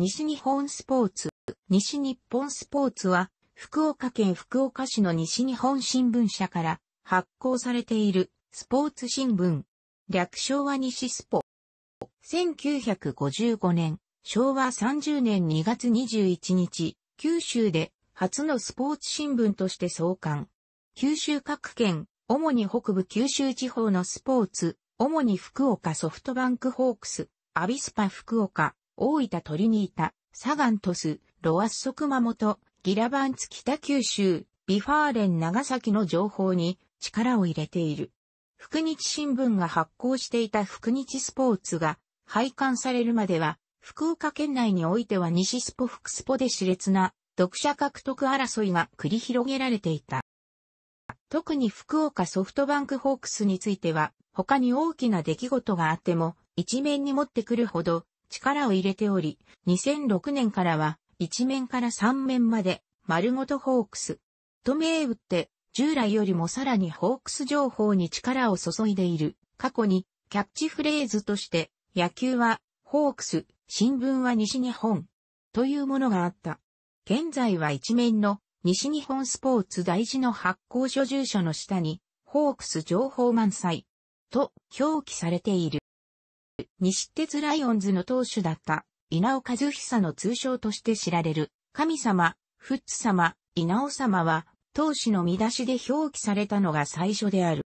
西日本スポーツ。西日本スポーツは、福岡県福岡市の西日本新聞社から発行されているスポーツ新聞。略称は西スポ。1955年、昭和30年2月21日、九州で初のスポーツ新聞として創刊。九州各県、主に北部九州地方のスポーツ、主に福岡ソフトバンクホークス、アビスパ福岡、大分トリニータ、サガントス、ロアッソ熊本、ギラバンツ北九州、ビファーレン長崎の情報に力を入れている。福日新聞が発行していた福日スポーツが廃刊されるまでは、福岡県内においては西スポ福スポで熾烈な読者獲得争いが繰り広げられていた。特に福岡ソフトバンクホークスについては、他に大きな出来事があっても、一面に持ってくるほど、力を入れており、2006年からは1面から3面まで丸ごとホークスと銘打って従来よりもさらにホークス情報に力を注いでいる。過去にキャッチフレーズとして野球はホークス、新聞は西日本というものがあった。現在は一面の西日本スポーツ大事の発行所住所の下にホークス情報満載と表記されている。西鉄ライオンズの投手だった稲尾和久の通称として知られる神様、フッツ様、稲尾様は投手の見出しで表記されたのが最初である。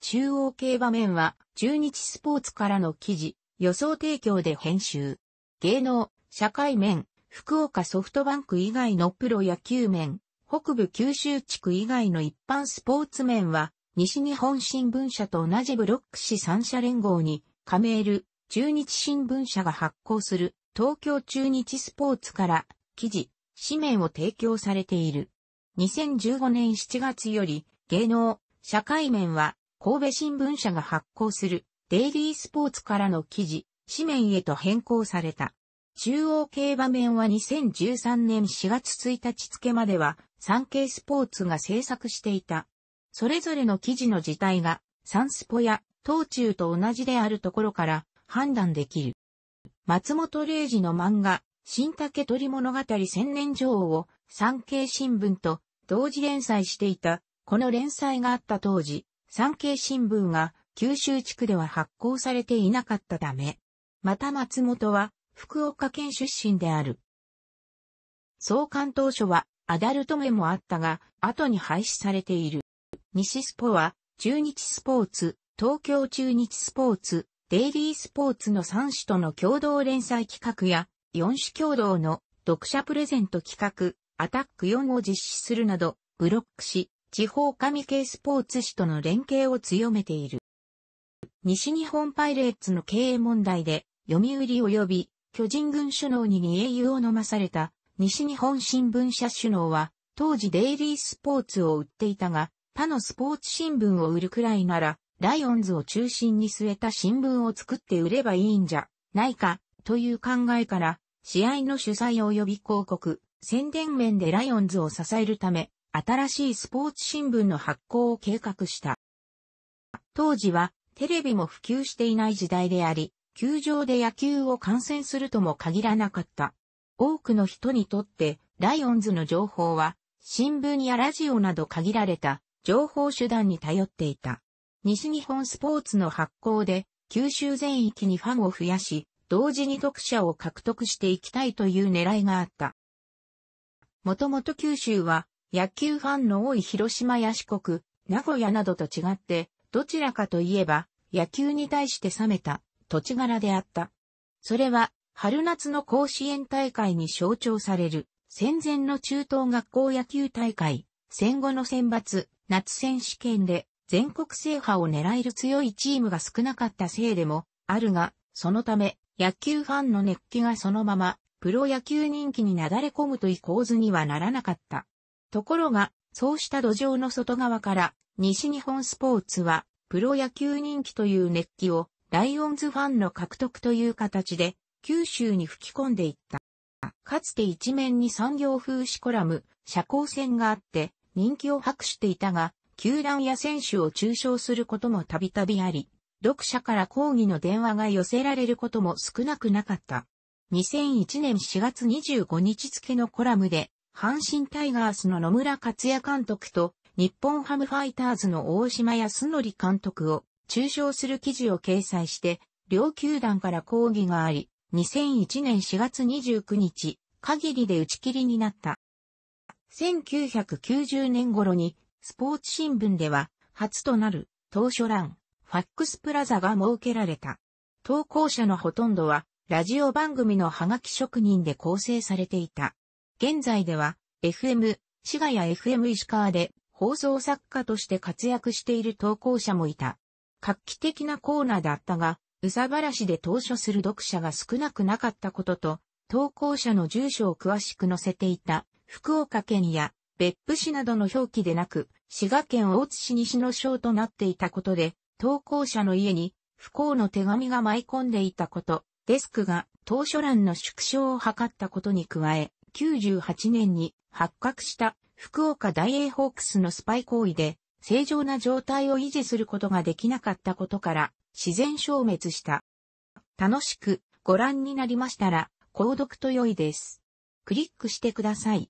中央競馬面は中日スポーツからの記事、予想提供で編集。芸能、社会面、福岡ソフトバンク以外のプロ野球面、北部九州地区以外の一般スポーツ面は、西日本新聞社と同じブロック市三社連合にカメール、中日新聞社が発行する東京中日スポーツから記事、紙面を提供されている。2015年7月より芸能、社会面は神戸新聞社が発行するデイリースポーツからの記事、紙面へと変更された。中央競馬面は2013年4月1日付までは産経スポーツが制作していた。それぞれの記事の字体がサンスポや当中と同じであるところから判断できる。松本零士の漫画、新竹鳥物語千年女王を産経新聞と同時連載していた。この連載があった当時、産経新聞が九州地区では発行されていなかったため、また松本は福岡県出身である。創刊当初はアダルト名もあったが、後に廃止されている。西スポは中日スポーツ、東京中日スポーツ、デイリースポーツの3種との共同連載企画や、4種共同の読者プレゼント企画、アタック4を実施するなど、ブロックし、地方紙系スポーツ紙との連携を強めている。西日本パイレーツの経営問題で、読売及び巨人軍首脳に二英雄を飲まされた西日本新聞社首脳は、当時デイリースポーツを売っていたが、他のスポーツ新聞を売るくらいなら、ライオンズを中心に据えた新聞を作って売ればいいんじゃないかという考えから、試合の主催及び広告、宣伝面でライオンズを支えるため、新しいスポーツ新聞の発行を計画した。当時はテレビも普及していない時代であり、球場で野球を観戦するとも限らなかった。多くの人にとって、ライオンズの情報は、新聞やラジオなど限られた情報手段に頼っていた。西日本スポーツの発行で、九州全域にファンを増やし、同時に読者を獲得していきたいという狙いがあった。もともと九州は、野球ファンの多い広島や四国、名古屋などと違って、どちらかといえば、野球に対して冷めた土地柄であった。それは、春夏の甲子園大会に象徴される、戦前の中等学校野球大会、戦後の選抜、夏選手権で、全国制覇を狙える強いチームが少なかったせいでも、あるが、そのため、野球ファンの熱気がそのまま、プロ野球人気になだれ込むという構図にはならなかった。ところが、そうした土壌の外側から、西日本スポーツは、プロ野球人気という熱気を、ライオンズファンの獲得という形で、九州に吹き込んでいった。かつて一面に産業風刺コラム、社交戦があって、人気を博していたが、球団や選手を中傷することもたびたびあり、読者から抗議の電話が寄せられることも少なくなかった。2001年4月25日付のコラムで、阪神タイガースの野村克也監督と日本ハムファイターズの大島康則監督を中傷する記事を掲載して、両球団から抗議があり、2001年4月29日、限りで打ち切りになった。1990年頃にスポーツ新聞では、初となる、当初欄、ファックスプラザが設けられた。投稿者のほとんどは、ラジオ番組のハガキ職人で構成されていた。現在では、FM、滋賀や FM 石川で、放送作家として活躍している投稿者もいた。画期的なコーナーだったが、うさばらしで投書する読者が少なくなかったことと、投稿者の住所を詳しく載せていた、福岡県や別府市などの表記でなく、滋賀県大津市西の省となっていたことで、投稿者の家に不幸の手紙が舞い込んでいたこと、デスクが当初欄の縮小を図ったことに加え、98年に発覚した福岡大英ホークスのスパイ行為で、正常な状態を維持することができなかったことから、自然消滅した。楽しくご覧になりましたら、購読と良いです。クリックしてください。